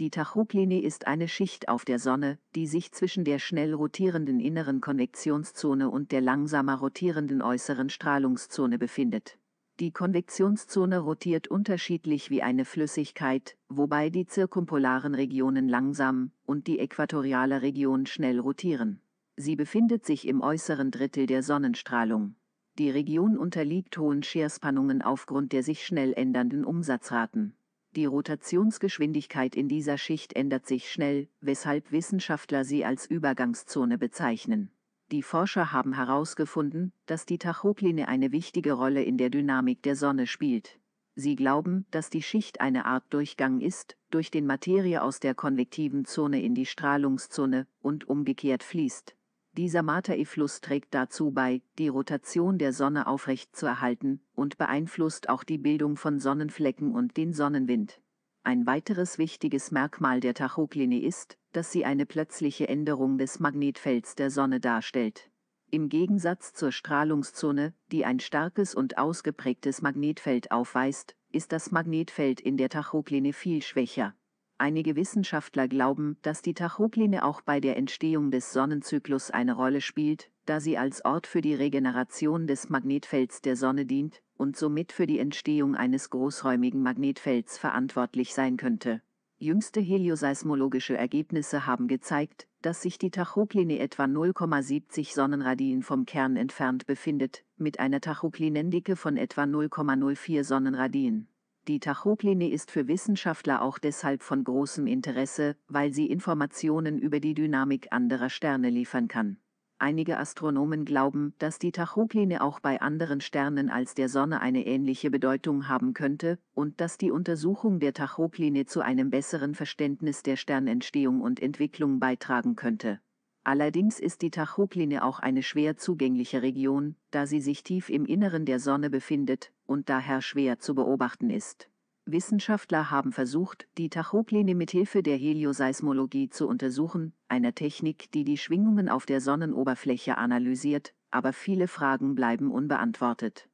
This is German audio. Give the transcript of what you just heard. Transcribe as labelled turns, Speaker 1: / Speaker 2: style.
Speaker 1: Die Tachykline ist eine Schicht auf der Sonne, die sich zwischen der schnell rotierenden inneren Konvektionszone und der langsamer rotierenden äußeren Strahlungszone befindet. Die Konvektionszone rotiert unterschiedlich wie eine Flüssigkeit, wobei die zirkumpolaren Regionen langsam und die äquatoriale Region schnell rotieren. Sie befindet sich im äußeren Drittel der Sonnenstrahlung. Die Region unterliegt hohen Scherspannungen aufgrund der sich schnell ändernden Umsatzraten. Die Rotationsgeschwindigkeit in dieser Schicht ändert sich schnell, weshalb Wissenschaftler sie als Übergangszone bezeichnen. Die Forscher haben herausgefunden, dass die Tachokline eine wichtige Rolle in der Dynamik der Sonne spielt. Sie glauben, dass die Schicht eine Art Durchgang ist, durch den Materie aus der konvektiven Zone in die Strahlungszone und umgekehrt fließt. Dieser Matai-Fluss trägt dazu bei, die Rotation der Sonne aufrecht zu erhalten und beeinflusst auch die Bildung von Sonnenflecken und den Sonnenwind. Ein weiteres wichtiges Merkmal der Tachokline ist, dass sie eine plötzliche Änderung des Magnetfelds der Sonne darstellt. Im Gegensatz zur Strahlungszone, die ein starkes und ausgeprägtes Magnetfeld aufweist, ist das Magnetfeld in der Tachokline viel schwächer. Einige Wissenschaftler glauben, dass die Tachokline auch bei der Entstehung des Sonnenzyklus eine Rolle spielt, da sie als Ort für die Regeneration des Magnetfelds der Sonne dient und somit für die Entstehung eines großräumigen Magnetfelds verantwortlich sein könnte. Jüngste helioseismologische Ergebnisse haben gezeigt, dass sich die Tachokline etwa 0,70 Sonnenradien vom Kern entfernt befindet, mit einer Tachoklinendicke von etwa 0,04 Sonnenradien. Die Tachogline ist für Wissenschaftler auch deshalb von großem Interesse, weil sie Informationen über die Dynamik anderer Sterne liefern kann. Einige Astronomen glauben, dass die Tachogline auch bei anderen Sternen als der Sonne eine ähnliche Bedeutung haben könnte und dass die Untersuchung der Tachogline zu einem besseren Verständnis der Sternentstehung und Entwicklung beitragen könnte. Allerdings ist die Tachokline auch eine schwer zugängliche Region, da sie sich tief im Inneren der Sonne befindet und daher schwer zu beobachten ist. Wissenschaftler haben versucht, die Tachokline mithilfe der Helioseismologie zu untersuchen, einer Technik, die die Schwingungen auf der Sonnenoberfläche analysiert, aber viele Fragen bleiben unbeantwortet.